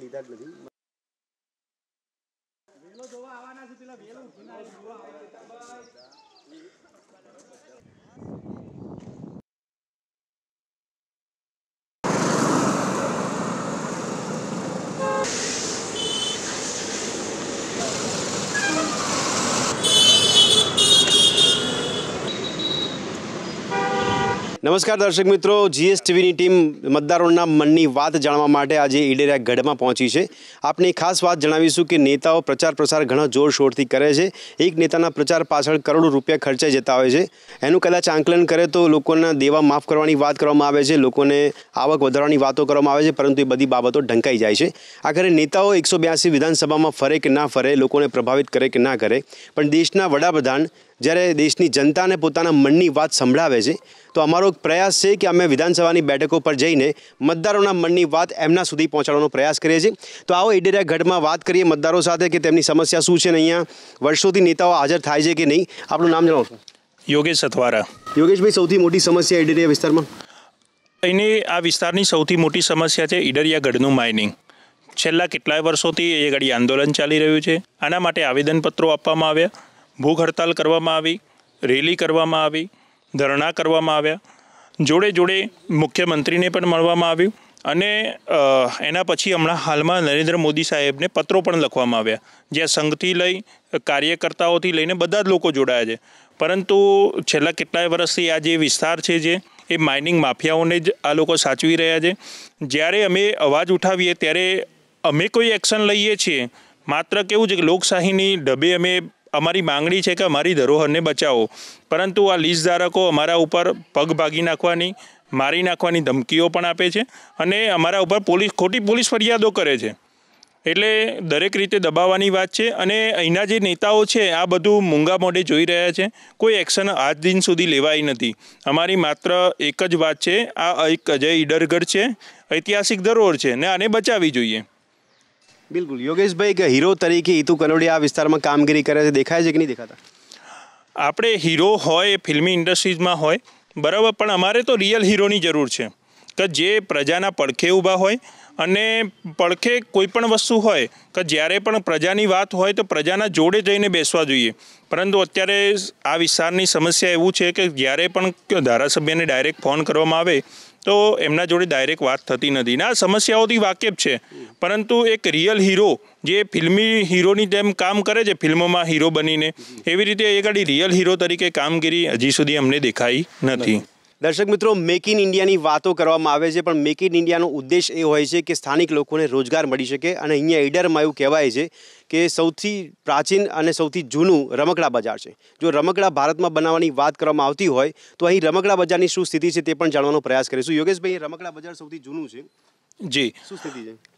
લીધા જ નથી નમસ્કાર દર્શક મિત્રો જીએસટીવીની ટીમ મતદારોના મનની વાત જાણવા માટે આજે ઈડેરા ગઢમાં પહોંચી છે આપને ખાસ વાત જણાવીશું કે નેતાઓ પ્રચાર પ્રસાર ઘણા જોરશોરથી કરે છે એક નેતાના પ્રચાર પાછળ કરોડો રૂપિયા ખર્ચાઈ જતા હોય છે એનું કદાચ આંકલન કરે તો લોકોના દેવા માફ કરવાની વાત કરવામાં આવે છે લોકોને આવક વધારવાની વાતો કરવામાં આવે છે પરંતુ એ બધી બાબતો ઢંકાઈ જાય છે આખરે નેતાઓ એકસો વિધાનસભામાં ફરે કે ના ફરે લોકોને પ્રભાવિત કરે કે ના કરે પણ દેશના વડાપ્રધાન જ્યારે દેશની જનતાને પોતાના મનની વાત સંભળાવે છે તો અમારો પ્રયાસ છે કે અમે વિધાનસભાની બેઠકો પર જઈને મતદારોના મનની વાત એમના સુધી પહોંચાડવાનો પ્રયાસ કરીએ છીએ તો આવો ઇડેરા ગઢમાં વાત કરીએ મતદારો સાથે કે તેમની સમસ્યા શું છે ને અહીંયા વર્ષોથી નેતાઓ હાજર થાય છે કે નહીં આપણું નામ જણાવો યોગેશ સથવારા યોગેશભાઈ સૌથી મોટી સમસ્યા ઇડેરિયા વિસ્તારમાં અહીંની આ વિસ્તારની સૌથી મોટી સમસ્યા છે ઇડરિયા ગઢનું માઇનિંગ છેલ્લા કેટલાય વર્ષોથી એ ઘડી આંદોલન ચાલી રહ્યું છે આના માટે આવેદનપત્રો આપવામાં આવ્યા ભૂખ હડતાલ કરવામાં આવી રેલી કરવામાં આવી ધરણા કરવામાં આવ્યા જોડે જોડે મુખ્યમંત્રીને પણ મળવામાં આવ્યું અને એના પછી હમણાં હાલમાં નરેન્દ્ર મોદી સાહેબને પત્રો પણ લખવામાં આવ્યા જ્યાં સંઘથી લઈ કાર્યકર્તાઓથી લઈને બધા જ લોકો જોડાયા છે પરંતુ છેલ્લા કેટલાય વર્ષથી આ જે વિસ્તાર છે જે એ માઇનિંગ માફિયાઓને જ આ લોકો સાચવી રહ્યા છે જ્યારે અમે અવાજ ઉઠાવીએ ત્યારે અમે કોઈ એક્શન લઈએ છીએ માત્ર કેવું છે કે લોકશાહીની ડબે અમે અમારી માંગણી છે કે અમારી ધરોહરને બચાવો પરંતુ આ લીઝ ધારકો અમારા ઉપર પગ ભાગી નાખવાની મારી નાખવાની ધમકીઓ પણ આપે છે અને અમારા ઉપર પોલીસ ખોટી પોલીસ ફરિયાદો કરે છે એટલે દરેક રીતે દબાવવાની વાત છે અને અહીંના જે નેતાઓ છે આ બધું મૂંગા મોઢે જોઈ રહ્યા છે કોઈ એક્શન આજ દિન સુધી લેવાઈ નથી અમારી માત્ર એક જ વાત છે આ એક અજય ઈડરગઢ છે ઐતિહાસિક ધરોહર છે ને આને બચાવી જોઈએ બિલકુલ યોગેશભાઈ કે હીરો તરીકે હિતુ કનોડિયા આ વિસ્તારમાં કામગીરી કરે છે દેખાય છે કે નહીં દેખાતા આપણે હીરો હોય ફિલ્મી ઇન્ડસ્ટ્રીઝમાં હોય બરાબર પણ અમારે તો રિયલ હીરોની જરૂર છે કે જે પ્રજાના પડખે ઊભા હોય અને પડખે કોઈ પણ વસ્તુ હોય કે જ્યારે પણ પ્રજાની વાત હોય તો પ્રજાના જોડે જઈને બેસવા જોઈએ પરંતુ અત્યારે આ વિસ્તારની સમસ્યા એવું છે કે જ્યારે પણ ધારાસભ્યને ડાયરેક્ટ ફોન કરવામાં આવે તો એમના જોડે ડાયરેક્ટ વાત થતી નથી ને આ સમસ્યાઓથી વાકેફ છે પરંતુ એક રિયલ હીરો જે ફિલ્મી હીરોની જેમ કામ કરે છે ફિલ્મમાં હીરો બનીને એવી રીતે એ ઘડી રિયલ હીરો તરીકે કામગીરી હજી સુધી અમને દેખાઈ નથી દર્શક મિત્રો મેક ઇન ઇન્ડિયાની વાતો કરવામાં આવે છે પણ મેક ઇન ઇન્ડિયાનો ઉદ્દેશ એ હોય છે કે સ્થાનિક લોકોને રોજગાર મળી શકે અને અહીંયા ઈડરમાં એવું કહેવાય છે કે સૌથી પ્રાચીન અને સૌથી જૂનું રમકડા બજાર છે જો રમકડા ભારતમાં બનાવવાની વાત કરવામાં આવતી હોય તો અહીં રમકડા બજારની શું સ્થિતિ છે તે પણ જાણવાનો પ્રયાસ કરીશું યોગેશભાઈ રમકડા બજાર સૌથી જૂનું છે જી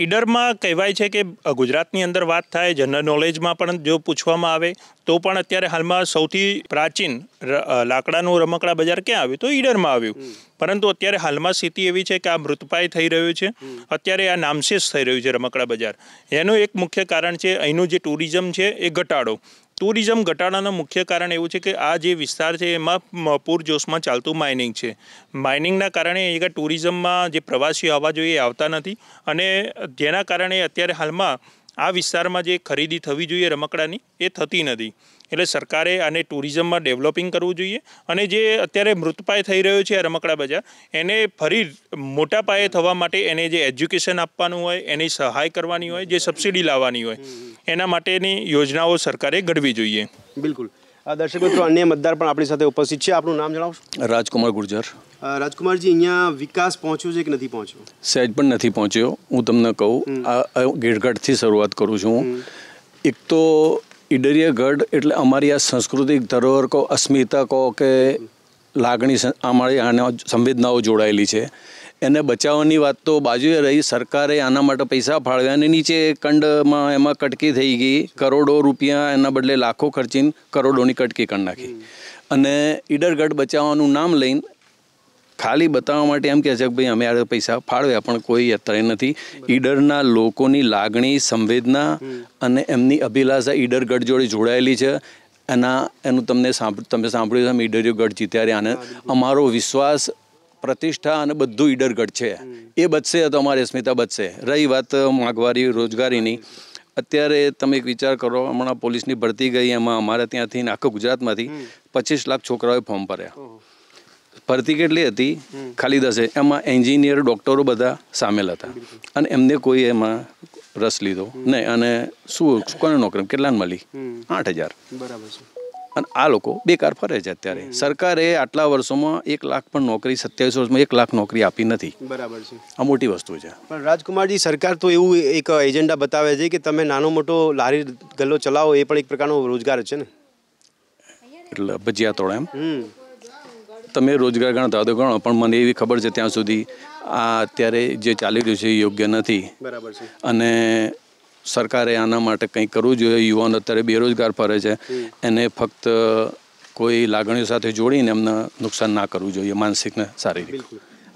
ઈડરમાં કહેવાય છે કે ગુજરાતની અંદર વાત થાય જનરલ નોલેજમાં પણ જો પૂછવામાં આવે તો પણ અત્યારે હાલમાં સૌથી પ્રાચીન લાકડાનું રમકડા બજાર ક્યાં આવ્યું તો ઈડરમાં આવ્યું પરંતુ અત્યારે હાલમાં સ્થિતિ એવી છે કે આ મૃતપાય થઈ રહ્યું છે અત્યારે આ નામશેષ થઈ રહ્યું છે રમકડા બજાર એનું એક મુખ્ય કારણ છે અહીંનું જે ટુરિઝમ છે એ ઘટાડો ટુરિઝમ ઘટાડાનું મુખ્ય કારણ એવું છે કે આ જે વિસ્તાર છે એમાં પૂરજોશમાં ચાલતું માઇનિંગ છે માઇનિંગના કારણે અહીંયા ટુરિઝમમાં જે પ્રવાસીઓ આવવા જોઈએ આવતા નથી અને જેના કારણે અત્યારે હાલમાં આ વિસ્તારમાં જે ખરીદી થવી જોઈએ રમકડાની એ થતી નથી એટલે સરકારે આને ટુરિઝમમાં ડેવલપિંગ કરવું જોઈએ અને જે અત્યારે મૃતપાય થઈ રહ્યો છે આ રમકડા બજાર એને ફરી મોટા પાયે થવા માટે એને જે એજ્યુકેશન આપવાનું હોય એની સહાય કરવાની હોય જે સબસિડી લાવવાની હોય એના માટેની યોજનાઓ સરકારે ઘડવી જોઈએ બિલકુલ દર્શક મિત્રો અન્ય મતદાર પણ આપણી સાથે ઉપસ્થિત છે આપનું નામ જણાવશો રાજકુમાર ગુર્જર રાજકુમારજી અહીંયા વિકાસ પહોંચ્યો છે કે નથી પહોંચ્યો સહેજ પણ નથી પહોંચ્યો હું તમને કહું આ ગેડગઢથી શરૂઆત કરું છું એક તો ઈડરિયા ગઢ એટલે અમારી આ સાંસ્કૃતિક ધરોહર કહો અસ્મિતા કહો કે લાગણી અમારી આને સંવેદનાઓ જોડાયેલી છે એને બચાવવાની વાત તો બાજુએ રહી સરકારે આના માટે પૈસા ફાળવ્યા અને નીચે કંડમાં એમાં કટકી થઈ ગઈ કરોડો રૂપિયા એના બદલે લાખો ખર્ચીને કરોડોની કટકી કરી નાખી અને ઈડરગઢ બચાવવાનું નામ લઈને ખાલી બતાવવા માટે એમ કહે છે કે ભાઈ અમે આ પૈસા ફાળવ્યા પણ કોઈ અત્યારે નથી ઈડરના લોકોની લાગણી સંવેદના અને એમની અભિલાષા ઈડરગઢ જોડે જોડાયેલી છે એના એનું તમને સાંભળ તમે સાંભળ્યું છે અમે ઈડરગઢ જીત્યારે આને અમારો વિશ્વાસ પ્રતિષ્ઠા અને બધું ઈડરગઢ છે એ બચશે તો અમારે સ્મિતા બચશે રહી વાત માગવારી રોજગારીની અત્યારે તમે એક વિચાર કરો હમણાં પોલીસની ભરતી ગઈ એમાં અમારે ત્યાંથી આખા ગુજરાતમાંથી પચીસ લાખ છોકરાઓએ ફોર્મ ભર્યા ભરતી કેટલી હતી ખાલી દસે એમાં એન્જિનિયર ડૉક્ટરો બધા સામેલ હતા અને એમને કોઈ એમાં રસ લીધો નહીં અને શું કોને નોકરી કેટલાને મળી આઠ હજાર બરાબર છે અને આ લોકો બેકાર ફરે છે અત્યારે સરકારે આટલા વર્ષોમાં એક લાખ પણ નોકરી સત્યાવીસ વર્ષમાં એક લાખ નોકરી આપી નથી બરાબર છે આ મોટી વસ્તુ છે પણ રાજકુમારજી સરકાર તો એવું એક એજન્ડા બતાવે છે કે તમે નાનો મોટો લારી ગલ્લો ચલાવો એ પણ એક પ્રકારનો રોજગાર છે ને એટલે ભજીયા તોડો એમ તમે રોજગાર ગણતા તો ગણો પણ મને એવી ખબર છે ત્યાં સુધી આ અત્યારે જે ચાલી રહ્યું છે એ યોગ્ય નથી બરાબર છે અને સરકારે આના માટે કંઈક કરવું જોઈએ યુવાન અત્યારે બેરોજગાર ફરે છે એને ફક્ત કોઈ લાગણીઓ સાથે જોડીને એમને નુકસાન ના કરવું જોઈએ માનસિક ને શારીરિક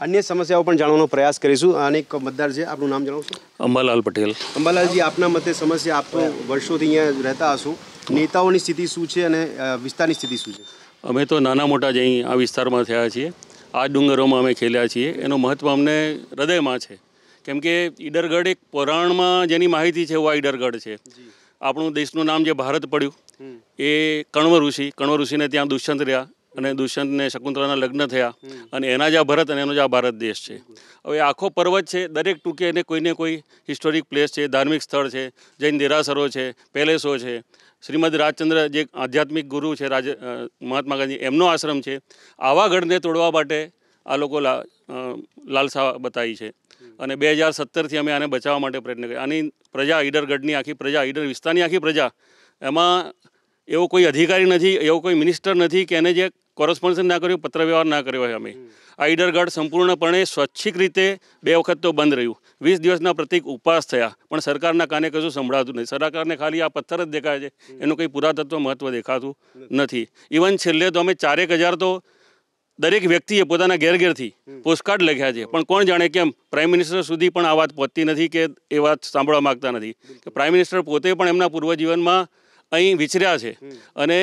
અન્ય સમસ્યાઓ પણ જાણવાનો પ્રયાસ કરીશું અને એક મતદાર છે આપનું નામ જણાવશો અંબાલાલ પટેલ અંબાલાલજી આપના મતે સમસ્યા આપો વર્ષોથી અહીંયા રહેતા હશો નેતાઓની સ્થિતિ શું છે અને વિસ્તારની સ્થિતિ શું છે અમે તો નાના મોટા જ અહીં આ વિસ્તારમાં થયા છીએ આ ડુંગરોમાં અમે ખેલ્યા છીએ એનો મહત્ત્વ અમને હૃદયમાં છે કેમ કે ઈડરગઢ એક પુરાણમાં જેની માહિતી છે એવું આ ઈડરગઢ છે આપણું દેશનું નામ જે ભારત પડ્યું એ કણવ ઋષિ કણવ ઋષિને ત્યાં દુષ્યંત રહ્યા અને દુષ્યંતને શકુંતલાના લગ્ન થયા અને એના જ આ ભારત અને એનો જ આ ભારત દેશ છે હવે આખો પર્વત છે દરેક ટૂંકે એને કોઈને કોઈ હિસ્ટોરિક પ્લેસ છે ધાર્મિક સ્થળ છે જૈન દેરાસરો છે પેલેસો છે શ્રીમદ રાજચંદ્ર જે આધ્યાત્મિક ગુરુ છે રાજ મહાત્મા ગાંધી એમનો આશ્રમ છે આવા ગઢને તોડવા માટે આ લોકો લાલસા બતાવી છે અને બે હજાર સત્તરથી અમે આને બચાવવા માટે પ્રયત્ન કર્યા આની પ્રજા ઈડરગઢની આખી પ્રજા ઈડર વિસ્તારની આખી પ્રજા એમાં એવો કોઈ અધિકારી નથી એવો કોઈ મિનિસ્ટર નથી કે એને જે કોરસ્પોન્ડન્સ ના કર્યું પત્ર વ્યવહાર ના કર્યો હોય અમે આ ઈડરગઢ સંપૂર્ણપણે સ્વૈચ્છિક રીતે બે વખત તો બંધ રહ્યું વીસ દિવસના પ્રતિક ઉપવાસ થયા પણ સરકારના કાને કશું સંભળાતું નથી સરકારને ખાલી આ પથ્થર જ દેખાય છે એનું કંઈ પુરાતત્વ મહત્વ દેખાતું નથી ઇવન છેલ્લે તો અમે ચારેક હજાર તો દરેક વ્યક્તિએ પોતાના ઘેર ઘેરથી પોસ્ટકાર્ડ લખ્યા છે પણ કોણ જાણે કેમ પ્રાઇમ મિનિસ્ટર સુધી પણ આ વાત પહોંચતી નથી કે એ વાત સાંભળવા માગતા નથી કે પ્રાઇમ મિનિસ્ટર પોતે પણ એમના પૂર્વજીવનમાં અહીં વિચર્યા છે અને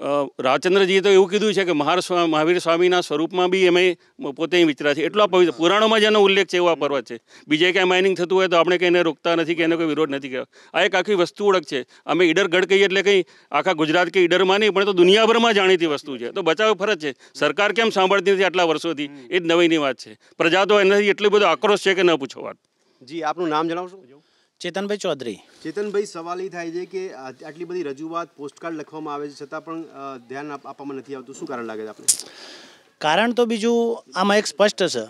રાજચંદ્રજીએ તો એવું કીધું છે કે મહાર મહાવીર સ્વામીના સ્વરૂપમાં બી અમે પોતે વિચરા છે એટલો પવિત્ર પુરાણોમાં જેનો ઉલ્લેખ છે એવો આ પર્વત છે બીજે ક્યાંય માઇનિંગ થતું હોય તો આપણે કંઈને રોકતા નથી કે એનો કોઈ વિરોધ નથી કર્યો આ એક આખી વસ્તુ ઓળખ છે અમે ઈડર ગઢ કહીએ એટલે કંઈ આખા ગુજરાત કે ઈડરમાં નહીં પણ તો દુનિયાભરમાં જાણીતી વસ્તુ છે તો બચાવ ફરજ છે સરકાર કેમ સાંભળતી નથી આટલા વર્ષોથી એ જ નવીની વાત છે પ્રજા તો એનાથી એટલો બધો આક્રોશ છે કે ન પૂછો વાત જી આપનું નામ જણાવશો ચેતનભાઈ ચૌધરી ચેતનભાઈ સવાલ એ થાય છે કે આટલી બધી રજૂઆત પોસ્ટકાર્ડ લખવામાં આવે છે છતાં પણ ધ્યાન આપવામાં નથી આવતું શું કારણ લાગે છે આપણે કારણ તો બીજું આમાં એક સ્પષ્ટ છે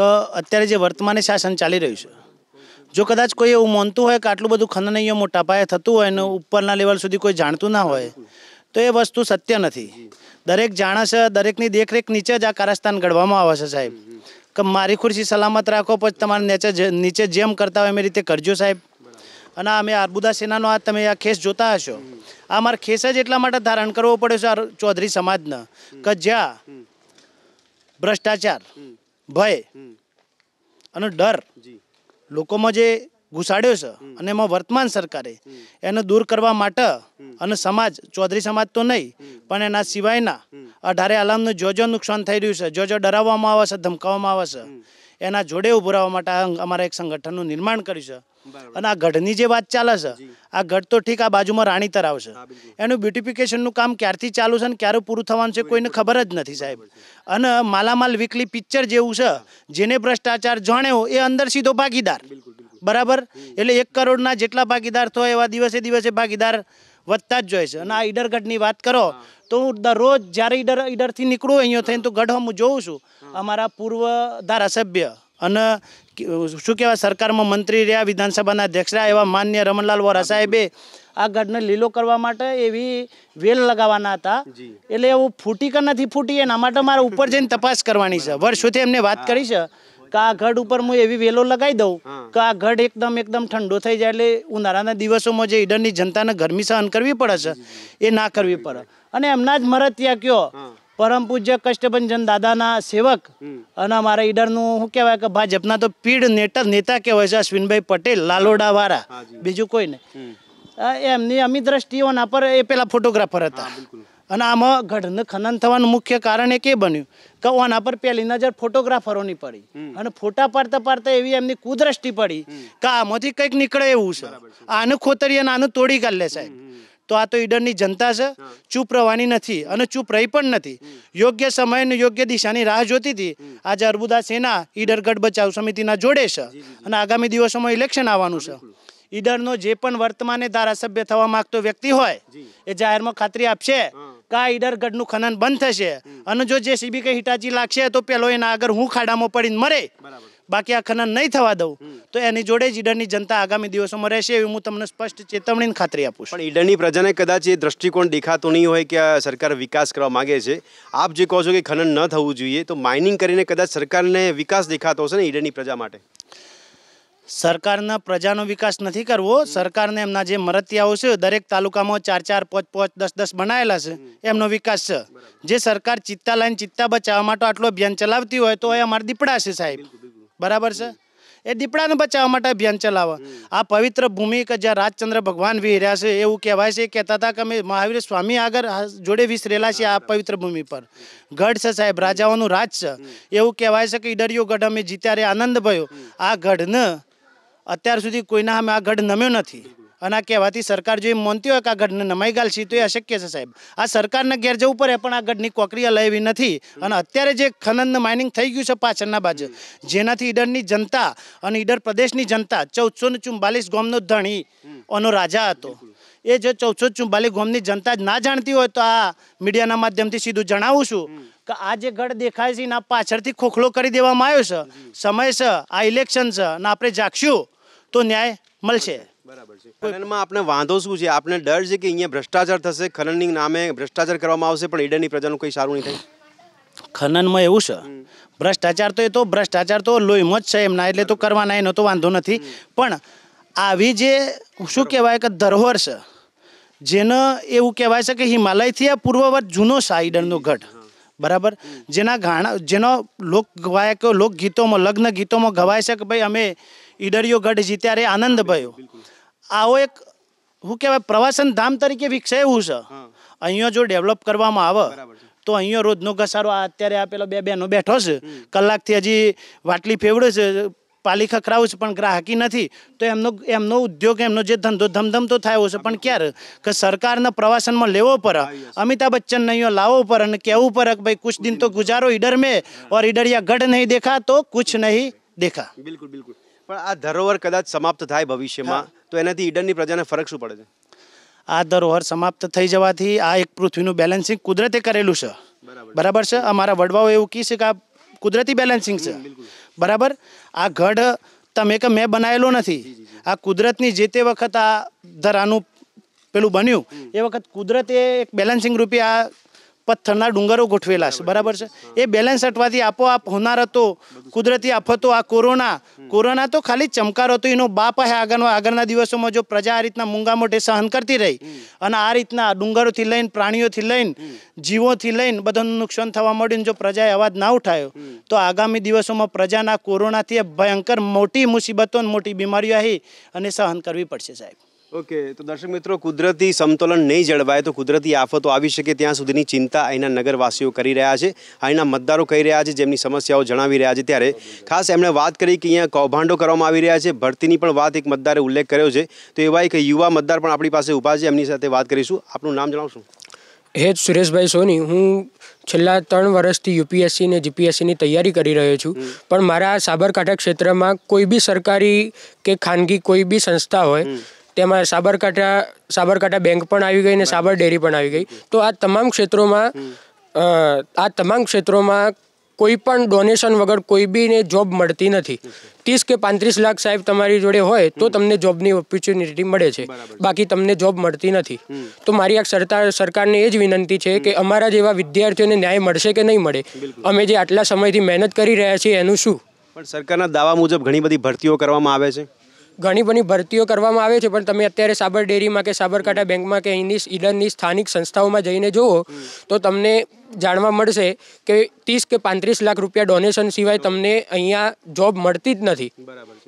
કે અત્યારે જે વર્તમાન શાસન ચાલી રહ્યું છે જો કદાચ કોઈ એવું માનતું હોય કે આટલું બધું ખનન અહીંયા મોટા પાયે થતું હોય અને ઉપરના લેવલ સુધી કોઈ જાણતું ના હોય તો એ વસ્તુ સત્ય નથી દરેક જાણે છે દરેકની દેખરેખ નીચે જ આ કારસ્તાન ઘડવામાં આવે છે સાહેબ કે મારી ખુરશી સલામત રાખો પછી તમારે નીચે નીચે જેમ કરતા હોય એમ રીતે કરજો સાહેબ અને અમે આરબુદા સેનાનો આ તમે આ ખેસ જોતા હશો આ મારા ખેસ જ એટલા માટે ધારણ કરવો પડે છે ચૌધરી સમાજના કે જ્યાં ભ્રષ્ટાચાર ભય અને ડર લોકોમાં જે ઘુસાડ્યો છે અને એમાં વર્તમાન સરકારે એને દૂર કરવા માટે અને સમાજ ચૌધરી સમાજ તો નહીં પણ એના સિવાયના અઢારે આલામનું જો જો નુકસાન થઈ રહ્યું છે જો જો ડરાવવામાં આવે છે ધમકાવવામાં આવે છે એના જોડે ઊભું રહેવા માટે અમારા એક સંગઠનનું નિર્માણ કર્યું છે અને આ ગઢની જે વાત ચાલે છે આ ગઢ તો ઠીક આ બાજુમાં રાણીતર આવશે એનું બ્યુટિફિકેશનનું કામ ક્યારથી ચાલુ છે અને ક્યારે પૂરું થવાનું છે કોઈને ખબર જ નથી સાહેબ અને માલામાલ વીકલી પિક્ચર જેવું છે જેને ભ્રષ્ટાચાર જાણ્યો એ અંદર સીધો ભાગીદાર બરાબર એટલે એક કરોડના જેટલા ભાગીદાર થયો એવા દિવસે દિવસે ભાગીદાર વધતા જ જોઈએ છે અને આ ઈડરગઢની વાત કરો તો હું દરરોજ જ્યારે ઈડર ઈડરથી નીકળું અહીંયા થઈને તો ગઢ હું જોઉં છું અમારા પૂર્વ ધારાસભ્ય અને શું કહેવાય સરકારમાં મંત્રી રહ્યા વિધાનસભાના અધ્યક્ષ રહ્યા એવા માન્ય રમણલાલ વોરા સાહેબે આ ગઢને લીલો કરવા માટે એવી વેલ લગાવવાના હતા એટલે એવું ફૂટી કે નથી ફૂટી એના માટે મારે ઉપર જઈને તપાસ કરવાની છે વર્ષોથી એમને વાત કરી છે કે આ ઘડ ઉપર હું એવી વેલો લગાવી દઉં કે આ ઘડ એકદમ એકદમ ઠંડો થઈ જાય એટલે ઉનાળાના દિવસોમાં જે ઈડરની જનતાને ગરમી સહન કરવી પડે છે એ ના કરવી પડે અને એમના જ મરત્યા કયો પરમ પૂજ્ય કષ્ટભંજન દાદાના સેવક અને અમારા ઈડરનું શું કહેવાય કે ભાજપના તો પીડ નેતા નેતા કહેવાય છે અશ્વિનભાઈ પટેલ લાલોડાવાળા બીજું કોઈ નહીં એમની અમી દ્રષ્ટિઓના પર એ પેલા ફોટોગ્રાફર હતા અને આમાં ગઢનું ખનન થવાનું મુખ્ય કારણ એક એ બન્યું કે ઓના પર પહેલી નજર ફોટોગ્રાફરોની પડી અને ફોટા પાડતા પાડતા એવી એમની કુદ્રષ્ટિ પડી કે આમાંથી કંઈક નીકળે એવું છે આનું ખોતરી અને આનું તોડી કાઢ લે સાહેબ તો આ તો ઈડરની જનતા છે ચૂપ રહેવાની નથી અને ચૂપ રહી પણ નથી યોગ્ય સમય અને યોગ્ય દિશાની રાહ જોતી હતી આજે અર્બુદા સેના ઈડર ગઢ બચાવ સમિતિના જોડે છે અને આગામી દિવસોમાં ઇલેક્શન આવવાનું છે ઈડરનો જે પણ વર્તમાને ધારાસભ્ય થવા માગતો વ્યક્તિ હોય એ જાહેરમાં ખાતરી આપશે આ ઈડરગઢનું ખનન બંધ થશે અને જો જે સીબી કે હિટાચી લાગશે તો પેલો એના આગળ હું ખાડામાં પડીને મરે બાકી આ ખનન નહીં થવા દઉં તો એની જોડે જ ઈડરની જનતા આગામી દિવસોમાં રહેશે એવી હું તમને સ્પષ્ટ ચેતવણીની ખાતરી આપું છું પણ ઈડરની પ્રજાને કદાચ એ દ્રષ્ટિકોણ દેખાતો નહીં હોય કે સરકાર વિકાસ કરવા માગે છે આપ જે કહો છો કે ખનન ન થવું જોઈએ તો માઇનિંગ કરીને કદાચ સરકારને વિકાસ દેખાતો હશે ને ઈડરની પ્રજા માટે સરકારના પ્રજાનો વિકાસ નથી કરવો સરકારને એમના જે મરતિયાઓ છે દરેક તાલુકામાં ચાર ચાર પાંચ પાંચ દસ દસ બનાવેલા છે એમનો વિકાસ છે જે સરકાર ચિત્તા લાઈન ચિત્તા બચાવવા માટે આટલું અભિયાન ચલાવતી હોય તો એ અમારા દીપડા છે સાહેબ બરાબર છે એ દીપડાને બચાવવા માટે અભિયાન ચલાવવા આ પવિત્ર ભૂમિ કે જ્યાં રાજચંદ્ર ભગવાન વિહર્યા છે એવું કહેવાય છે કહેતા હતા કે અમે મહાવીર સ્વામી આગળ જોડે વિસરેલા છે આ પવિત્ર ભૂમિ પર ગઢ છે સાહેબ રાજાઓનું રાજ છે એવું કહેવાય છે કે ઈડરિયો ગઢ અમે જીત્યારે આનંદ ભયો આ ગઢને અત્યાર સુધી કોઈના અમે આ ગઢ નમ્યો નથી અને આ કહેવાથી સરકાર જો એ માનતી હોય કે આ ગઢને નમાઈ ગાલશી તો એ અશક્ય છે સાહેબ આ સરકારને ઘેર જવું પડે પણ આ ગઢની કોકરીયા લેવી નથી અને અત્યારે જે ખનન માઇનિંગ થઈ ગયું છે પાછળના બાજુ જેનાથી ઈડરની જનતા અને ઈડર પ્રદેશની જનતા ચૌદસો ને ચુમ્બાલીસ ગોમનો ધણી ઓનો રાજા હતો એ જે ચૌદસો ચુમ્બાલીસ ગોમની જનતા ના જાણતી હોય તો આ મીડિયાના માધ્યમથી સીધું જણાવું છું કે આ જે ગઢ દેખાય છે એના પાછળથી ખોખલો કરી દેવામાં આવ્યો છે સમય છે આ ઇલેક્શન છે અને આપણે જાગશું તો ન્યાય મળશે બરાબર છે ખનનમાં આપણે વાંધો શું છે આપણે ડર છે કે અહીંયા ભ્રષ્ટાચાર થશે ખનનની નામે ભ્રષ્ટાચાર કરવામાં આવશે પણ ઈડનની પ્રજાનું કંઈ સારું નહીં થાય ખનનમાં એવું છે ભ્રષ્ટાચાર તો એ તો ભ્રષ્ટાચાર તો લોહીમાં જ છે એમના એટલે તો કરવાના એનો તો વાંધો નથી પણ આવી જે શું કહેવાય કે ધરોહર છે જેનો એવું કહેવાય છે કે હિમાલયથી આ પૂર્વવત જૂનો સાઈડરનો ગઢ બરાબર જેના ગાણા જેનો લોકવાયકો લોકગીતોમાં લગ્ન ગીતોમાં ગવાય છે કે ભાઈ અમે ઈડરિયો ગઢ જીત્યા રે આનંદ ભયો આવો એક શું કહેવાય પ્રવાસન ધામ તરીકે વિકસાવ્યું છે અહીંયા જો ડેવલપ કરવામાં આવે તો અહીંયા રોજનો ઘસારો આ અત્યારે આ પેલો બે બહેનો બેઠો છે કલાકથી હજી વાટલી ફેવડે છે પાલી ખખરાવું છે પણ ગ્રાહકી નથી તો એમનો એમનો ઉદ્યોગ એમનો જે ધંધો ધમધમ તો થયો છે પણ ક્યારે કે સરકારને પ્રવાસનમાં લેવો પડે અમિતાભ બચ્ચનને અહીંયા લાવવો પર અને કહેવું પર કે ભાઈ કુછ દિન તો ગુજારો ઈડર મેં ઓર ઈડરિયા ગઢ નહીં દેખા તો કુછ નહીં દેખા બિલકુલ બિલકુલ પણ આ ધરોહર કદાચ સમાપ્ત થાય ભવિષ્યમાં તો એનાથી ઈડનની પ્રજાને ફરક શું પડે છે આ ધરોહર સમાપ્ત થઈ જવાથી આ એક પૃથ્વીનું બેલેન્સિંગ કુદરતે કરેલું છે બરાબર છે અમારા વડવાઓ એવું કહે છે કે આ કુદરતી બેલેન્સિંગ છે બરાબર આ ગઢ તમે કે મેં બનાવેલો નથી આ કુદરતની જે તે વખત આ ધરાનું પેલું બન્યું એ વખત કુદરતે એક બેલેન્સિંગ રૂપે આ પથ્થરના ડુંગરો ગોઠવેલા છે બરાબર છે એ બેલેન્સ અટવાથી આપોઆપ હતો કુદરતી આફતો આ કોરોના કોરોના તો ખાલી ચમકાર હતો એનો બાપ હે આગળનો આગળના દિવસોમાં જો પ્રજા આ રીતના મૂંગા મોઢે સહન કરતી રહી અને આ રીતના ડુંગરોથી લઈને પ્રાણીઓથી લઈને જીવોથી લઈને બધાનું નુકસાન થવા મળ્યું જો પ્રજાએ અવાજ ના ઉઠાયો તો આગામી દિવસોમાં પ્રજાના કોરોનાથી ભયંકર મોટી મુસીબતો મોટી બીમારીઓ આવી અને સહન કરવી પડશે સાહેબ ઓકે તો દર્શક મિત્રો કુદરતી સમતોલન નહીં જળવાય તો કુદરતી આફતો આવી શકે ત્યાં સુધીની ચિંતા અહીંના નગરવાસીઓ કરી રહ્યા છે અહીંના મતદારો કહી રહ્યા છે જેમની સમસ્યાઓ જણાવી રહ્યા છે ત્યારે ખાસ એમણે વાત કરી કે અહીંયા કૌભાંડો કરવામાં આવી રહ્યા છે ભરતીની પણ વાત એક મતદારે ઉલ્લેખ કર્યો છે તો એવા એક યુવા મતદાર પણ આપણી પાસે ઊભા છે એમની સાથે વાત કરીશું આપનું નામ જણાવશું હેત સુરેશભાઈ સોની હું છેલ્લા ત્રણ વર્ષથી યુપીએસસી ને જીપીએસસીની તૈયારી કરી રહ્યો છું પણ મારા સાબરકાંઠા ક્ષેત્રમાં કોઈ બી સરકારી કે ખાનગી કોઈ બી સંસ્થા હોય તેમાં સાબરકાંઠા સાબરકાંઠા બેંક પણ આવી ગઈ અને સાબર ડેરી પણ આવી ગઈ તો આ તમામ ક્ષેત્રોમાં આ તમામ ક્ષેત્રોમાં કોઈ પણ ડોનેશન વગર કોઈ બીને જોબ મળતી નથી ત્રીસ કે પાંત્રીસ લાખ સાહેબ તમારી જોડે હોય તો તમને જોબની ઓપોર્ચ્યુનિટી મળે છે બાકી તમને જોબ મળતી નથી તો મારી આ સરકાર સરકારને એ જ વિનંતી છે કે અમારા જેવા વિદ્યાર્થીઓને ન્યાય મળશે કે નહીં મળે અમે જે આટલા સમયથી મહેનત કરી રહ્યા છીએ એનું શું પણ સરકારના દાવા મુજબ ઘણી બધી ભરતીઓ કરવામાં આવે છે ઘણી બધી ભરતીઓ કરવામાં આવે છે પણ તમે અત્યારે સાબર ડેરીમાં કે સાબરકાંઠા બેંકમાં કે અહીંની ઈડનની સ્થાનિક સંસ્થાઓમાં જઈને જુઓ તો તમને જાણવા મળશે કે ત્રીસ કે પાંત્રીસ લાખ રૂપિયા ડોનેશન સિવાય તમને અહીંયા જોબ મળતી જ નથી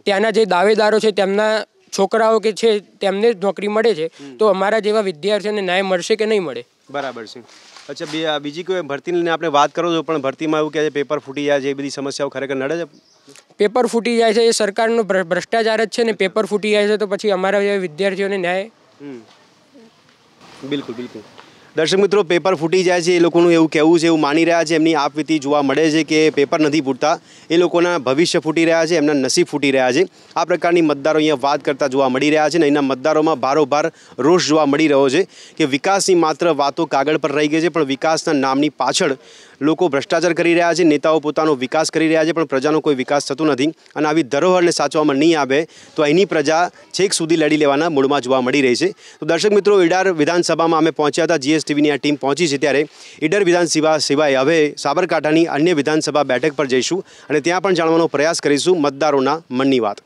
ત્યાંના જે દાવેદારો છે તેમના છોકરાઓ કે છે તેમને જ નોકરી મળે છે તો અમારા જેવા વિદ્યાર્થીઓને ન્યાય મળશે કે નહીં મળે બરાબર છે અચ્છા બીજી કોઈ ભરતીને આપણે વાત કરો છો પણ ભરતીમાં એવું છે પેપર ફૂટી જાય જે બધી સમસ્યાઓ ખરેખર નડે છે પેપર ફૂટી જાય છે એ સરકારનો ભ્રષ્ટાચાર જ છે ને પેપર ફૂટી જાય છે તો પછી અમારા જે વિદ્યાર્થીઓને ન્યાય બિલકુલ બિલકુલ દર્શક મિત્રો પેપર ફૂટી જાય છે એ લોકોનું એવું કહેવું છે એવું માની રહ્યા છે એમની આપવીતી જોવા મળે છે કે પેપર નથી ફૂટતા એ લોકોના ભવિષ્ય ફૂટી રહ્યા છે એમના નસીબ ફૂટી રહ્યા છે આ પ્રકારની મતદારો અહીંયા વાત કરતા જોવા મળી રહ્યા છે અને અહીંના મતદારોમાં ભારોભાર રોષ જોવા મળી રહ્યો છે કે વિકાસની માત્ર વાતો કાગળ પર રહી ગઈ છે પણ વિકાસના નામની પાછળ લોકો ભ્રષ્ટાચાર કરી રહ્યા છે નેતાઓ પોતાનો વિકાસ કરી રહ્યા છે પણ પ્રજાનો કોઈ વિકાસ થતો નથી અને આવી ધરોહરને સાચવામાં નહીં આવે તો અહીંની પ્રજા છેક સુધી લડી લેવાના મૂળમાં જોવા મળી રહી છે તો દર્શક મિત્રો ઈડાર વિધાનસભામાં અમે પહોંચ્યા હતા જીએસટીવીની આ ટીમ પહોંચી છે ત્યારે ઈડર વિધાનસભા સિવાય હવે સાબરકાંઠાની અન્ય વિધાનસભા બેઠક પર જઈશું અને ત્યાં પણ જાણવાનો પ્રયાસ કરીશું મતદારોના મનની વાત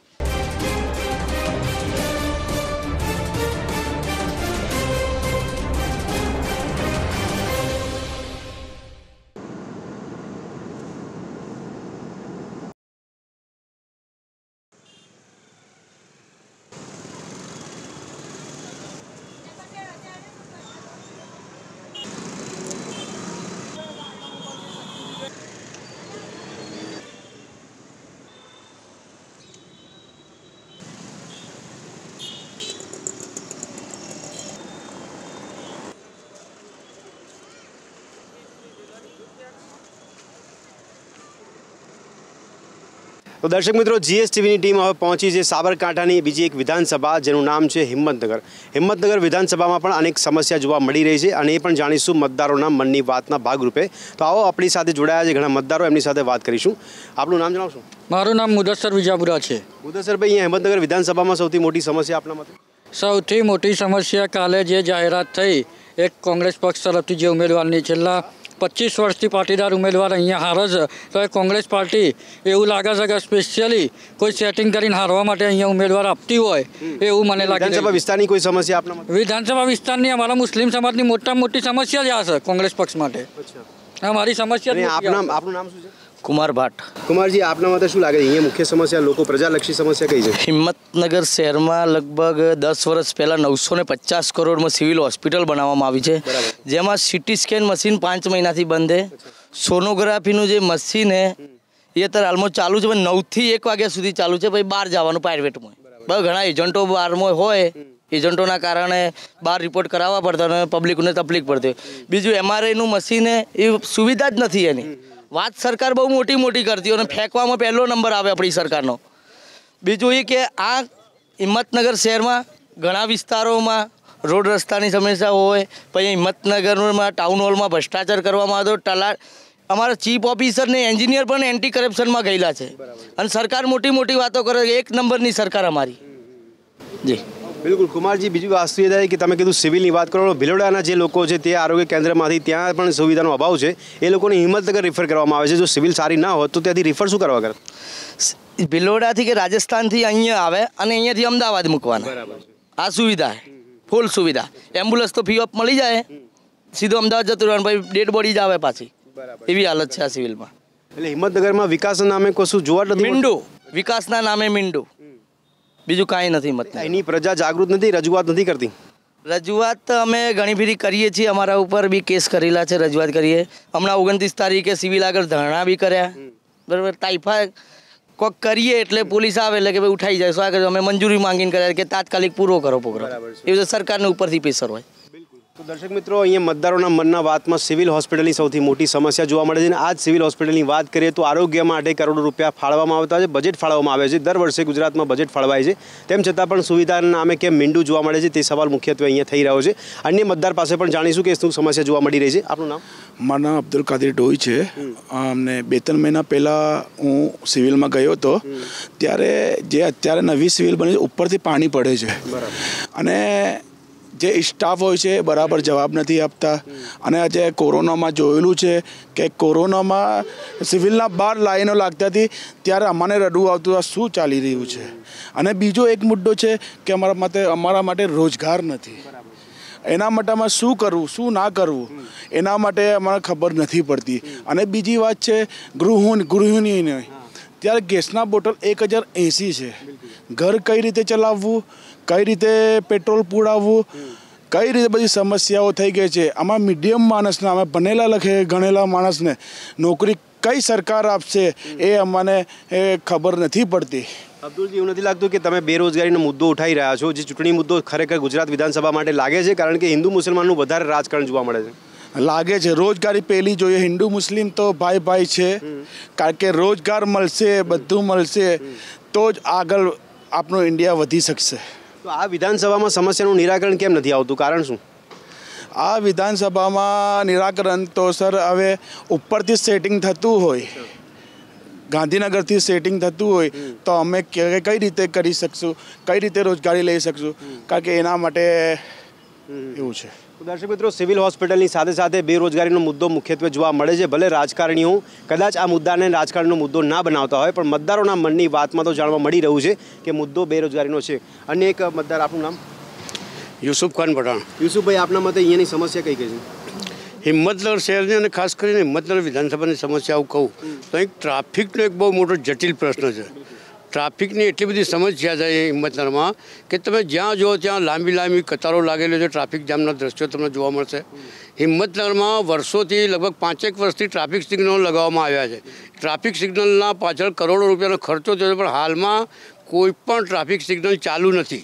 તો દર્શક મિત્રો જીએસટીવીની ટીમ હવે પહોંચી છે સાબરકાંઠાની બીજી એક વિધાનસભા જેનું નામ છે હિંમતનગર હિંમતનગર વિધાનસભામાં પણ અનેક સમસ્યા જોવા મળી રહી છે અને એ પણ જાણીશું મતદારોના મનની વાતના ભાગરૂપે તો આવો આપણી સાથે જોડાયા છે ઘણા મતદારો એમની સાથે વાત કરીશું આપણું નામ જણાવશું મારું નામ મુદસર વિજાપુરા છે મુદસ્સરભાઈ અહીંયા હિંમતનગર વિધાનસભામાં સૌથી મોટી સમસ્યા આપના મતે સૌથી મોટી સમસ્યા કાલે જે જાહેરાત થઈ એક કોંગ્રેસ પક્ષ તરફથી જે ઉમેદવારની છેલ્લા પચીસ વર્ષથી પાટીદાર ઉમેદવાર અહીંયા હારે છે તો એ કોંગ્રેસ પાર્ટી એવું લાગે છે કે સ્પેશિયલી કોઈ સેટિંગ કરીને હારવા માટે અહીંયા ઉમેદવાર આપતી હોય એવું મને લાગે વિધાનસભા વિસ્તારની કોઈ સમસ્યા આપના વિધાનસભા વિસ્તારની અમારા મુસ્લિમ સમાજની મોટા મોટી સમસ્યા જ આ છે કોંગ્રેસ પક્ષ માટે હા મારી સમસ્યા આપનું નામ શું છે કુમાર ભાટ કુમારજી આપના મતે શું લાગે અહીંયા મુખ્ય સમસ્યા લોકો પ્રજાલક્ષી સમસ્યા કઈ છે હિંમતનગર શહેરમાં લગભગ દસ વર્ષ પહેલાં નવસો ને પચાસ કરોડમાં સિવિલ હોસ્પિટલ બનાવવામાં આવી છે જેમાં સિટી સ્કેન મશીન પાંચ મહિનાથી બંધ છે સોનોગ્રાફીનું જે મશીન હે એ અત્યારે હાલમાં ચાલુ છે પણ નવથી એક વાગ્યા સુધી ચાલુ છે ભાઈ બહાર જવાનું પ્રાઇવેટમાં બસ ઘણા એજન્ટો બહારમાં હોય એજન્ટોના કારણે બહાર રિપોર્ટ કરાવવા પડતા અને પબ્લિકને તકલીફ પડતી બીજું એમઆરઆઈનું મશીન એ સુવિધા જ નથી એની વાત સરકાર બહુ મોટી મોટી કરતી અને ફેંકવામાં પહેલો નંબર આવે આપણી સરકારનો બીજું એ કે આ હિંમતનગર શહેરમાં ઘણા વિસ્તારોમાં રોડ રસ્તાની સમસ્યા હોય પછી હિંમતનગરમાં ટાઉન હોલમાં ભ્રષ્ટાચાર કરવામાં આવતો ટલા અમારા ચીફ ઓફિસર ને એન્જિનિયર પણ એન્ટી કરપ્શનમાં ગયેલા છે અને સરકાર મોટી મોટી વાતો કરે એક નંબરની સરકાર અમારી જી બિલકુલ કુમારજી બીજી વસ્તુ એ થાય કે તમે કીધું સિવિલની વાત કરો ભિલોડાના જે લોકો છે તે આરોગ્ય કેન્દ્રમાંથી ત્યાં પણ સુવિધાનો અભાવ છે એ લોકોને હિંમતનગર રિફર કરવામાં આવે છે જો સિવિલ સારી ના હોત તો ત્યાંથી રિફર શું કરવા કરે ભિલોડાથી કે રાજસ્થાનથી અહીંયા આવે અને અહીંયાથી અમદાવાદ મૂકવાના આ સુવિધા ફૂલ સુવિધા એમ્બ્યુલન્સ તો ફી ઓફ મળી જાય સીધો અમદાવાદ જતું રહેવાનું ભાઈ ડેડ બોડી જ આવે પાછી એવી હાલત છે આ સિવિલમાં એટલે હિંમતનગરમાં વિકાસના નામે કશું જોવા નથી મીંડું વિકાસના નામે મીંડું બીજું કાંઈ નથી મત એની પ્રજા જાગૃત નથી રજૂઆત નથી કરતી રજૂઆત અમે ઘણી બધી કરીએ છીએ અમારા ઉપર બી કેસ કરેલા છે રજૂઆત કરીએ હમણાં ઓગણત્રીસ તારીખે સિવિલ આગળ ધરણા બી કર્યા બરાબર તાઇફા કોક કરીએ એટલે પોલીસ આવે એટલે કે ભાઈ ઉઠાઈ જાય શું આગળ અમે મંજૂરી માંગીને કર્યા કે તાત્કાલિક પૂરો કરો પ્રોગ્રામ એવું સરકારને ઉપરથી પ્રેશર હોય તો દર્શક મિત્રો અહીંયા મતદારોના મનના વાતમાં સિવિલ હોસ્પિટલની સૌથી મોટી સમસ્યા જોવા મળે છે અને આજ સિવિલ હોસ્પિટલની વાત કરીએ તો આરોગ્ય માટે કરોડો રૂપિયા ફાળવામાં આવતા છે બજેટ ફાળવવામાં આવે છે દર વર્ષે ગુજરાતમાં બજેટ ફાળવાય છે તેમ છતાં પણ સુવિધાના નામે કેમ મીંડું જોવા મળે છે તે સવાલ મુખ્યત્વે અહીંયા થઈ રહ્યો છે અન્ય મતદાર પાસે પણ જાણીશું કે શું સમસ્યા જોવા મળી રહી છે આપનું નામ મારું નામ અબ્દુલ કાદરી ડોઈ છે અમને બે ત્રણ મહિના પહેલાં હું સિવિલમાં ગયો હતો ત્યારે જે અત્યારે નવી સિવિલ બની છે ઉપરથી પાણી પડે છે અને જે સ્ટાફ હોય છે એ બરાબર જવાબ નથી આપતા અને આજે કોરોનામાં જોયેલું છે કે કોરોનામાં સિવિલના બહાર લાઈનો લાગતા હતી ત્યારે અમને રડવું આવતું આ શું ચાલી રહ્યું છે અને બીજો એક મુદ્દો છે કે અમારા માટે અમારા માટે રોજગાર નથી એના માટે અમે શું કરવું શું ના કરવું એના માટે અમારે ખબર નથી પડતી અને બીજી વાત છે ગૃહિણી ગૃહિણીઓને ત્યારે ગેસના બોટલ એક હજાર એંસી છે ઘર કઈ રીતે ચલાવવું કઈ રીતે પેટ્રોલ પુરાવવું કઈ રીતે બધી સમસ્યાઓ થઈ ગઈ છે આમાં મીડિયમ માણસને અમે ભણેલા લખે ગણેલા માણસને નોકરી કઈ સરકાર આપશે એ અમને ખબર નથી પડતી અબ્દુલજી એવું નથી લાગતું કે તમે બેરોજગારીનો મુદ્દો ઉઠાવી રહ્યા છો જે ચૂંટણી મુદ્દો ખરેખર ગુજરાત વિધાનસભા માટે લાગે છે કારણ કે હિન્દુ મુસલમાનનું વધારે રાજકારણ જોવા મળે છે લાગે છે રોજગારી પહેલી જોઈએ હિન્દુ મુસ્લિમ તો ભાઈ ભાઈ છે કારણ કે રોજગાર મળશે બધું મળશે તો જ આગળ આપણો ઇન્ડિયા વધી શકશે તો આ વિધાનસભામાં સમસ્યાનું નિરાકરણ કેમ નથી આવતું કારણ શું આ વિધાનસભામાં નિરાકરણ તો સર હવે ઉપરથી સેટિંગ થતું હોય ગાંધીનગરથી સેટિંગ થતું હોય તો અમે કઈ રીતે કરી શકશું કઈ રીતે રોજગારી લઈ શકશું કારણ કે એના માટે એવું છે દર્શક મિત્રો સિવિલ હોસ્પિટલની સાથે સાથે બેરોજગારીનો મુદ્દો મુખ્યત્વે જોવા મળે છે ભલે રાજકારણીઓ કદાચ આ મુદ્દાને રાજકારણનો મુદ્દો ના બનાવતા હોય પણ મતદારોના મનની વાતમાં તો જાણવા મળી રહ્યું છે કે મુદ્દો બેરોજગારીનો છે અને એક મતદાર આપનું નામ યુસુફ ખાન પઠાણ યુસુફભાઈ આપના મતે અહીંયાની સમસ્યા કઈ કઈ છે હિંમતનગર શહેરની અને ખાસ કરીને હિંમતનગર વિધાનસભાની સમસ્યા સમસ્યાઓ કહું તો એક ટ્રાફિકનો એક બહુ મોટો જટિલ પ્રશ્ન છે ટ્રાફિકની એટલી બધી સમસ્યા છે હિંમતનગરમાં કે તમે જ્યાં જુઓ ત્યાં લાંબી લાંબી કતારો લાગેલો છે ટ્રાફિક જામના દ્રશ્યો તમને જોવા મળશે હિંમતનગરમાં વર્ષોથી લગભગ પાંચેક વર્ષથી ટ્રાફિક સિગ્નલ લગાવવામાં આવ્યા છે ટ્રાફિક સિગ્નલના પાછળ કરોડો રૂપિયાનો ખર્ચો થયો પણ હાલમાં કોઈ પણ ટ્રાફિક સિગ્નલ ચાલુ નથી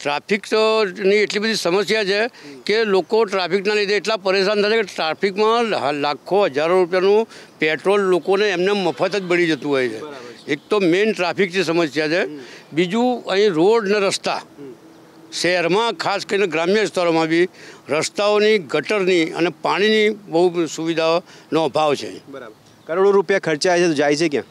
ટ્રાફિક ની એટલી બધી સમસ્યા છે કે લોકો ટ્રાફિકના લીધે એટલા પરેશાન થાય કે ટ્રાફિકમાં લાખો હજારો રૂપિયાનું પેટ્રોલ લોકોને એમને મફત જ બળી જતું હોય છે એક તો મેઇન ટ્રાફિકની સમસ્યા છે બીજું અહીં રોડ ને રસ્તા શહેરમાં ખાસ કરીને ગ્રામ્ય વિસ્તારોમાં બી રસ્તાઓની ગટરની અને પાણીની બહુ સુવિધાઓનો અભાવ છે કરોડો રૂપિયા ખર્ચાય છે તો જાય છે ક્યાં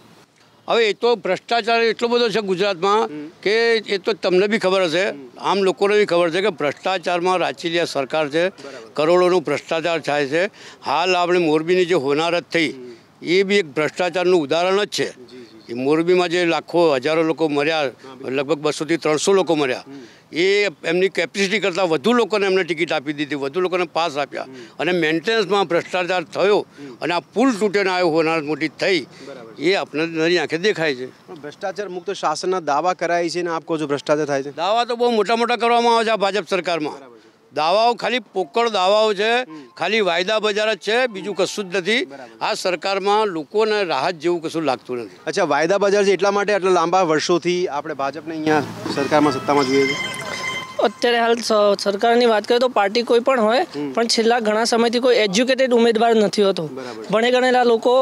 હવે એ તો ભ્રષ્ટાચાર એટલો બધો છે ગુજરાતમાં કે એ તો તમને બી ખબર હશે આમ લોકોને બી ખબર છે કે ભ્રષ્ટાચારમાં રાચીલિયા સરકાર છે કરોડોનું ભ્રષ્ટાચાર થાય છે હાલ આપણે મોરબીની જે હોનારત થઈ એ બી એક ભ્રષ્ટાચારનું ઉદાહરણ જ છે ઈ મોરબી માં જે લાખો હજારો લોકો મર્યા લગભગ 200 થી 300 લોકો મર્યા એ એમની કેપેસિટી કરતા વધુ લોકોને એમને ટિકિટ આપી દીધી વધુ લોકોને પાસ આપ્યા અને મેન્ટેનન્સ માં ભ્રષ્ટાચાર થયો અને આ પુલ તૂટેને આવ્યો હોનાર મોટી થઈ એ આપણે જ નરી આંખે દેખાય છે ભ્રષ્ટાચાર મુક્ત શાસનનો દાવો કરાય છે ને આપકો જો ભ્રષ્ટાચાર થાય છે દાવો તો બહુ મોટા મોટા કરવામાં આવે છે આ ભાજપ સરકારમાં દાવાઓ ખાલી પોકળ દાવાઓ છે ખાલી વાયદા બજાર જ છે બીજું કશું જ નથી આ સરકારમાં લોકોને રાહત જેવું કશું લાગતું નથી અચ્છા વાયદા બજાર છે એટલા માટે આટલા લાંબા વર્ષોથી આપણે ભાજપને અહીંયા સરકારમાં સત્તામાં જોઈએ છીએ અત્યારે હાલ સરકારની વાત કરીએ તો પાર્ટી કોઈ પણ હોય પણ છેલ્લા ઘણા સમયથી કોઈ એજ્યુકેટેડ ઉમેદવાર નથી હોતો ભણે ગણેલા લોકો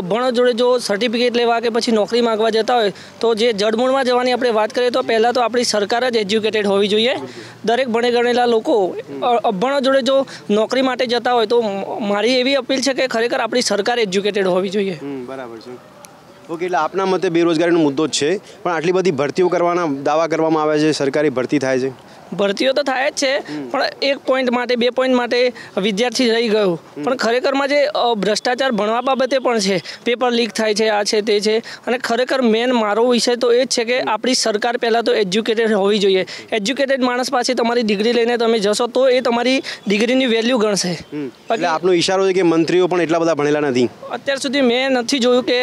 અભણ જોડે જો સર્ટિફિકેટ લેવા કે પછી નોકરી માંગવા જતા હોય તો જે જડમૂળમાં જવાની આપણે વાત કરીએ તો પહેલાં તો આપણી સરકાર જ એજ્યુકેટેડ હોવી જોઈએ દરેક ભણે ગણેલા લોકો અભણ જોડે જો નોકરી માટે જતા હોય તો મારી એવી અપીલ છે કે ખરેખર આપણી સરકાર એજ્યુકેટેડ હોવી જોઈએ બરાબર છે ઓકે એટલે આપના મતે બેરોજગારીનો મુદ્દો જ છે પણ આટલી બધી ભરતીઓ કરવાના દાવા કરવામાં આવે છે સરકારી ભરતી થાય છે ભરતીઓ તો થાય જ છે પણ એક પોઈન્ટ માટે બે પોઈન્ટ માટે વિદ્યાર્થી રહી ગયો પણ ખરેખરમાં જે ભ્રષ્ટાચાર ભણવા બાબતે પણ છે પેપર લીક થાય છે આ છે તે છે અને ખરેખર મેન મારો વિષય તો એ જ છે કે આપણી સરકાર પહેલાં તો એજ્યુકેટેડ હોવી જોઈએ એજ્યુકેટેડ માણસ પાસે તમારી ડિગ્રી લઈને તમે જશો તો એ તમારી ડિગ્રીની વેલ્યુ ગણશે એટલે આપનો ઈશારો છે કે મંત્રીઓ પણ એટલા બધા ભણેલા નથી અત્યાર સુધી મેં નથી જોયું કે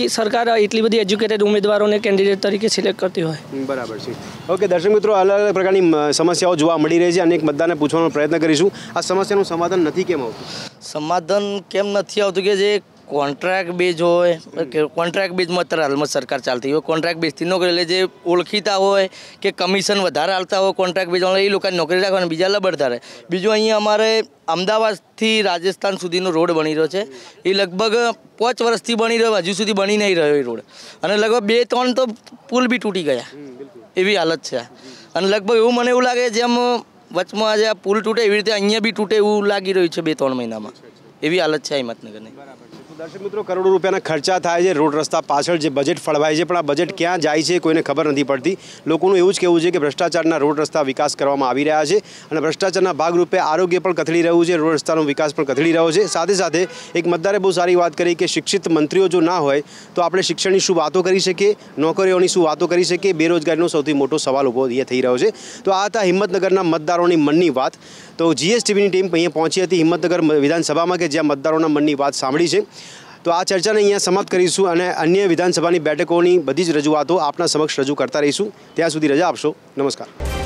જે સરકાર એટલી બધી એજ્યુકેટેડ ઉમેદવારોને કેન્ડિડેટ તરીકે સિલેક્ટ કરતી હોય બરાબર છે ઓકે દર્શક મિત્રો અલગ અલગ પ્રકારની સમસ્યાઓ જોવા મળી રહી છે અને એક મતદારને પૂછવાનો પ્રયત્ન કરીશું આ સમસ્યાનું સમાધાન નથી કેમ આવતું સમાધાન કેમ નથી આવતું કે જે કોન્ટ્રાક્ટ બેઝ હોય કે કોન્ટ્રાક્ટ બેઝમાં અત્યારે હાલમાં સરકાર ચાલતી હોય કોન્ટ્રાક્ટ બેઝથી નોકરી એટલે જે ઓળખીતા હોય કે કમિશન વધારે આવતા હોય કોન્ટ્રાક્ટ બેઝવાળા એ લોકોને નોકરી રાખવાની બીજા લબડતા રહે બીજું અહીંયા અમારે અમદાવાદથી રાજસ્થાન સુધીનો રોડ બની રહ્યો છે એ લગભગ પાંચ વર્ષથી બની રહ્યો હજુ સુધી બની નહીં રહ્યો એ રોડ અને લગભગ બે ત્રણ તો પુલ બી તૂટી ગયા એવી હાલત છે અને લગભગ એવું મને એવું લાગે જેમ વચમાં આજે આ પુલ તૂટે એવી રીતે અહીંયા બી તૂટે એવું લાગી રહ્યું છે બે ત્રણ મહિનામાં એવી હાલત છે હિંમતનગરની દર્શક મિત્રો કરોડો રૂપિયાના ખર્ચા થાય છે રોડ રસ્તા પાછળ જે બજેટ ફળવાય છે પણ આ બજેટ ક્યાં જાય છે કોઈને ખબર નથી પડતી લોકોનું એવું જ કહેવું છે કે ભ્રષ્ટાચારના રોડ રસ્તા વિકાસ કરવામાં આવી રહ્યા છે અને ભ્રષ્ટાચારના ભાગરૂપે આરોગ્ય પણ કથળી રહ્યું છે રોડ રસ્તાનો વિકાસ પણ કથળી રહ્યો છે સાથે સાથે એક મતદારે બહુ સારી વાત કરી કે શિક્ષિત મંત્રીઓ જો ના હોય તો આપણે શિક્ષણની શું વાતો કરી શકીએ નોકરીઓની શું વાતો કરી શકીએ બેરોજગારીનો સૌથી મોટો સવાલ ઊભો થઈ રહ્યો છે તો આ હતા હિંમતનગરના મતદારોની મનની વાત તો જીએસટી વિની ટીમ અહીં પહોંચી હતી હિંમતનગર વિધાનસભામાં કે જે મતદારોના મનની વાત સાંભળી છે તો આ ચર્ચાને અહીં સમાપ્ત કરીશું અને અન્ય વિધાનસભાની બેઠકોની બધી જ રજૂઆતો આપના સમક્ષ રજૂ કરતા રહીશું ત્યાં સુધી રજા આપશો નમસ્કાર